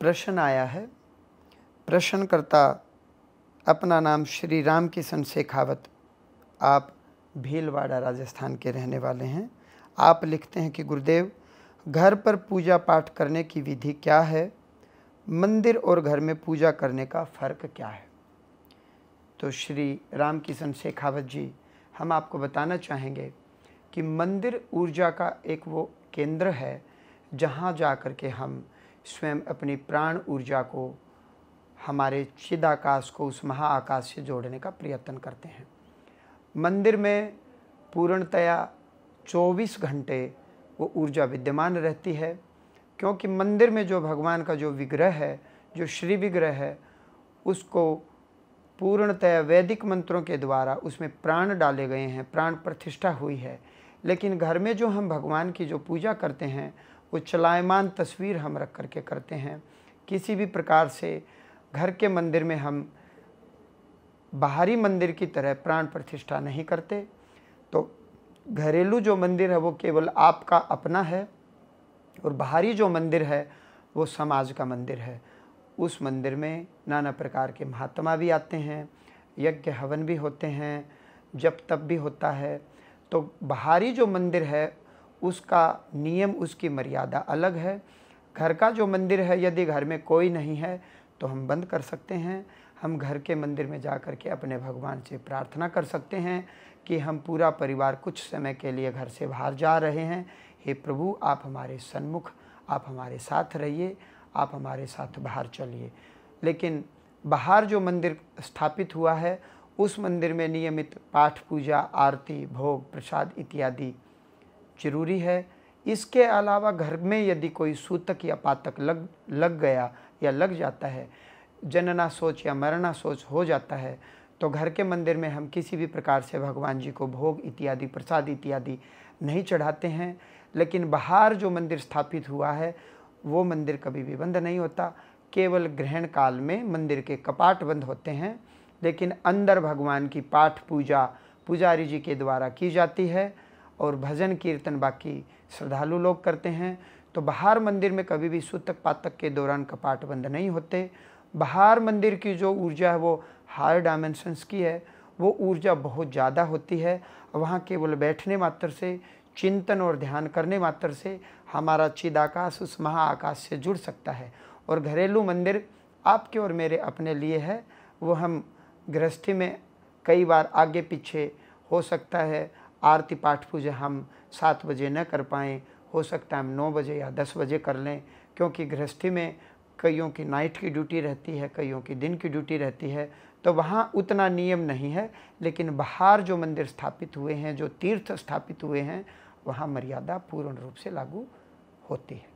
प्रश्न आया है प्रश्नकर्ता अपना नाम श्री राम किशन शेखावत आप भीलवाड़ा राजस्थान के रहने वाले हैं आप लिखते हैं कि गुरुदेव घर पर पूजा पाठ करने की विधि क्या है मंदिर और घर में पूजा करने का फ़र्क क्या है तो श्री राम किशन शेखावत जी हम आपको बताना चाहेंगे कि मंदिर ऊर्जा का एक वो केंद्र है जहाँ जा कर के हम स्वयं अपनी प्राण ऊर्जा को हमारे चिदाकाश को उस महाआकाश से जोड़ने का प्रयत्न करते हैं मंदिर में पूर्णतया 24 घंटे वो ऊर्जा विद्यमान रहती है क्योंकि मंदिर में जो भगवान का जो विग्रह है जो श्री विग्रह है उसको पूर्णतया वैदिक मंत्रों के द्वारा उसमें प्राण डाले गए हैं प्राण प्रतिष्ठा हुई है लेकिन घर में जो हम भगवान की जो पूजा करते हैं वो चलायमान तस्वीर हम रख करके करते हैं किसी भी प्रकार से घर के मंदिर में हम बाहरी मंदिर की तरह प्राण प्रतिष्ठा नहीं करते तो घरेलू जो मंदिर है वो केवल आपका अपना है और बाहरी जो मंदिर है वो समाज का मंदिर है उस मंदिर में नाना प्रकार के महात्मा भी आते हैं यज्ञ हवन भी होते हैं जब तब भी होता है तो बाहरी जो मंदिर है उसका नियम उसकी मर्यादा अलग है घर का जो मंदिर है यदि घर में कोई नहीं है तो हम बंद कर सकते हैं हम घर के मंदिर में जा कर के अपने भगवान से प्रार्थना कर सकते हैं कि हम पूरा परिवार कुछ समय के लिए घर से बाहर जा रहे हैं हे प्रभु आप हमारे सन्मुख आप हमारे साथ रहिए आप हमारे साथ बाहर चलिए लेकिन बाहर जो मंदिर स्थापित हुआ है उस मंदिर में नियमित पाठ पूजा आरती भोग प्रसाद इत्यादि जरूरी है इसके अलावा घर में यदि कोई सूतक या पातक लग लग गया या लग जाता है जनना सोच या मरना सोच हो जाता है तो घर के मंदिर में हम किसी भी प्रकार से भगवान जी को भोग इत्यादि प्रसाद इत्यादि नहीं चढ़ाते हैं लेकिन बाहर जो मंदिर स्थापित हुआ है वो मंदिर कभी भी बंद नहीं होता केवल ग्रहण काल में मंदिर के कपाट बंद होते हैं लेकिन अंदर भगवान की पाठ पूजा पुजारी जी के द्वारा की जाती है और भजन कीर्तन बाकी श्रद्धालु लोग करते हैं तो बाहर मंदिर में कभी भी सूतक पातक के दौरान कपाट बंद नहीं होते बाहर मंदिर की जो ऊर्जा है वो हायर डायमेंशंस की है वो ऊर्जा बहुत ज़्यादा होती है वहाँ केवल बैठने मात्र से चिंतन और ध्यान करने मात्र से हमारा चिदाकाश उस महाआकाश से जुड़ सकता है और घरेलू मंदिर आपके और मेरे अपने लिए है वो हम गृहस्थी में कई बार आगे पीछे हो सकता है आरती पाठ पूजा हम सात बजे न कर पाएँ हो सकता है हम नौ बजे या दस बजे कर लें क्योंकि गृहस्थी में कईयों की नाइट की ड्यूटी रहती है कईयों की दिन की ड्यूटी रहती है तो वहाँ उतना नियम नहीं है लेकिन बाहर जो मंदिर स्थापित हुए हैं जो तीर्थ स्थापित हुए हैं वहाँ मर्यादा पूर्ण रूप से लागू होती है